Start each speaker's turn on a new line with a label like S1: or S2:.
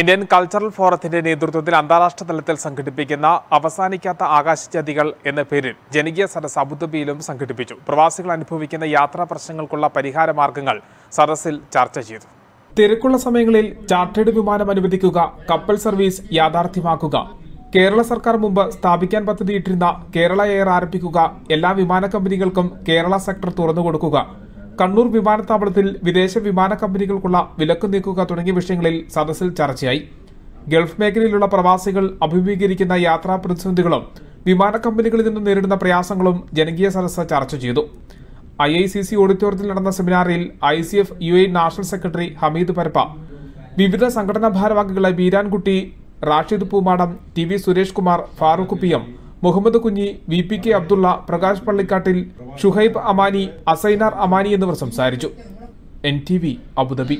S1: Indian cultural ഫോറത്തിന്റെ നേതൃത്വത്തിൽ അന്താരാഷ്ട്ര തലത്തിൽ സംഘടിപ്പിക്കുന്ന അവസാനിക്കാത്ത ആകാശചതികൾ എന്ന പേരിൽ ജനകീയ സദസ് അബുദാബിയിലും സംഘടിപ്പിച്ചു പ്രവാസികൾ അനുഭവിക്കുന്ന യാത്രാ പ്രശ്നങ്ങൾക്കുള്ള പരിഹാര മാർഗങ്ങൾ സദസ്സിൽ ചർച്ച ചെയ്തു തിരക്കുള്ള സമയങ്ങളിൽ ചാർട്ടേഡ് വിമാനം അനുവദിക്കുക കപ്പൽ സർവീസ് യാഥാർത്ഥ്യമാക്കുക കേരള സർക്കാർ മുമ്പ് സ്ഥാപിക്കാൻ പദ്ധതിയിട്ടിരുന്ന കേരള എയർ ആരംഭിക്കുക എല്ലാ വിമാന കമ്പനികൾക്കും കേരള സെക്ടർ തുറന്നുകൊടുക്കുക കണ്ണൂർ വിമാനത്താവളത്തിൽ വിദേശ വിമാന കമ്പനികൾക്കുള്ള വിലക്ക് നീക്കുക തുടങ്ങിയ വിഷയങ്ങളിൽ സദസ്സിൽ ചർച്ചയായി ഗൾഫ് മേഖലയിലുള്ള പ്രവാസികൾ അഭിമുഖീകരിക്കുന്ന യാത്രാ പ്രതിസന്ധികളും വിമാന കമ്പനികളിൽ നിന്ന് നേരിടുന്ന പ്രയാസങ്ങളും ജനകീയ സദസ്സ് ചർച്ച ചെയ്തു ഐ ഐ സി സി ഓഡിറ്റോറിയത്തിൽ നടന്ന സെമിനാറിൽ I C F U A national secretary Hamid Parappa വിവിധ സംഘടനാ ഭാരവാഹികളായ Beerankutty Rashid Poomadam T V Suresh Kumar Farooq P M Muhammad Kunhi V P K Abdulla Prakash Pallikkattil Shuhaib Amani Asainar Amani എന്നിവർ സംസാരിച്ചു എൻ ടി വി അബുദാബി